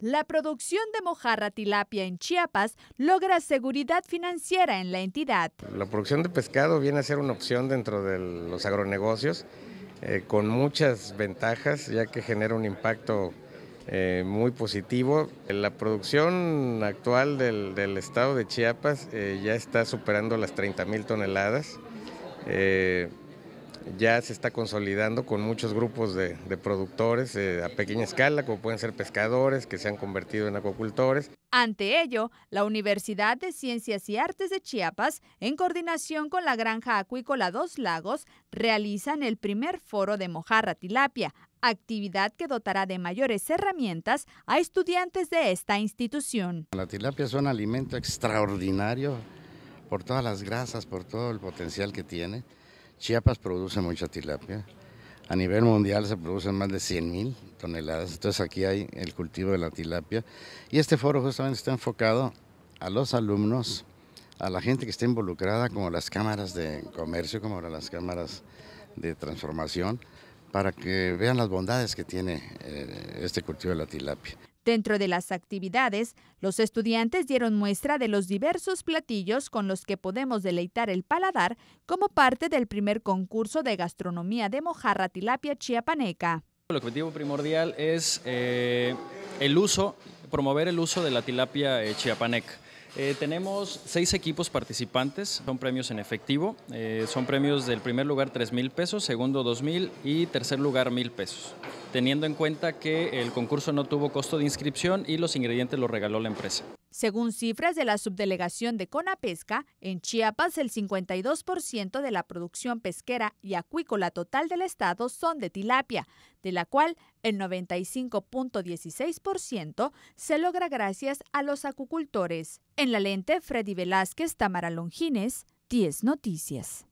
La producción de mojarra tilapia en Chiapas logra seguridad financiera en la entidad. La producción de pescado viene a ser una opción dentro de los agronegocios eh, con muchas ventajas ya que genera un impacto eh, muy positivo. La producción actual del, estado de Chiapas eh, ya está superando las 30 mil toneladas ya se está consolidando con muchos grupos de, productores eh, a pequeña escala, como pueden ser pescadores que se han convertido en acuicultores. Ante ello, la Universidad de Ciencias y Artes de Chiapas, en coordinación con la Granja Acuícola Dos Lagos, realizan el primer foro de mojarra tilapia, actividad que dotará de mayores herramientas a estudiantes de esta institución. La tilapia es un alimento extraordinario por todas las grasas, por todo el potencial que tiene. Chiapas produce mucha tilapia. A nivel mundial se producen más de 100 mil toneladas. Entonces aquí hay el cultivo de la tilapia. Y este foro justamente está enfocado a los alumnos, a la gente que está involucrada, como las cámaras de comercio, como las cámaras de transformación, para que vean las bondades que tiene eh, este cultivo de la tilapia. Dentro de las actividades, los estudiantes dieron muestra de los diversos platillos con los que podemos deleitar el paladar como parte del primer concurso de gastronomía de mojarra tilapia chiapaneca. El objetivo primordial es eh, el uso, promover el uso de la tilapia eh, chiapaneca. Eh, tenemos seis equipos participantes, son premios en efectivo, eh, son premios del primer lugar 3 mil pesos, segundo 2 mil y tercer lugar mil pesos, teniendo en cuenta que el concurso no tuvo costo de inscripción y los ingredientes los regaló la empresa. Según cifras de la subdelegación de Conapesca, en Chiapas el 52% de la producción pesquera y acuícola total del estado son de tilapia, de la cual el 95.16% se logra gracias a los acuicultores. En la lente, Freddy Velázquez, Tamara Longines, 10 Noticias.